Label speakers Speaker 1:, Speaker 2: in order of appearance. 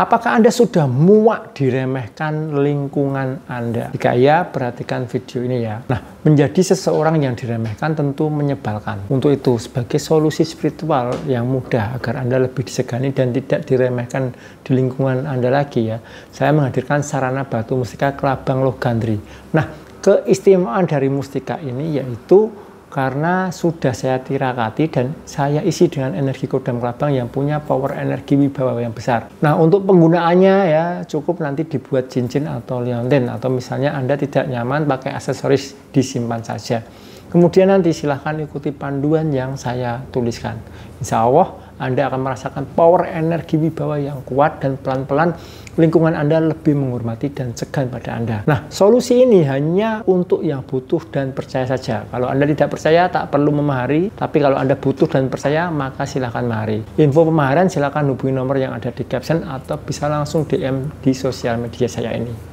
Speaker 1: Apakah Anda sudah muak diremehkan lingkungan Anda? Jika ya, perhatikan video ini ya. Nah, menjadi seseorang yang diremehkan tentu menyebalkan. Untuk itu, sebagai solusi spiritual yang mudah agar Anda lebih disegani dan tidak diremehkan di lingkungan Anda lagi ya, saya menghadirkan sarana batu mustika kelabang logandri. Nah, keistimewaan dari mustika ini yaitu karena sudah saya tirakati dan saya isi dengan energi kodam kelabang yang punya power energi wibawa yang besar. Nah untuk penggunaannya ya cukup nanti dibuat cincin atau liontin atau misalnya Anda tidak nyaman pakai aksesoris disimpan saja. Kemudian nanti silahkan ikuti panduan yang saya tuliskan. Insya Allah anda akan merasakan power energi wibawa yang kuat dan pelan-pelan lingkungan Anda lebih menghormati dan segan pada Anda. Nah, solusi ini hanya untuk yang butuh dan percaya saja. Kalau Anda tidak percaya, tak perlu memahari. Tapi kalau Anda butuh dan percaya, maka silakan mari. Info pemaharan silakan hubungi nomor yang ada di caption atau bisa langsung DM di sosial media saya ini.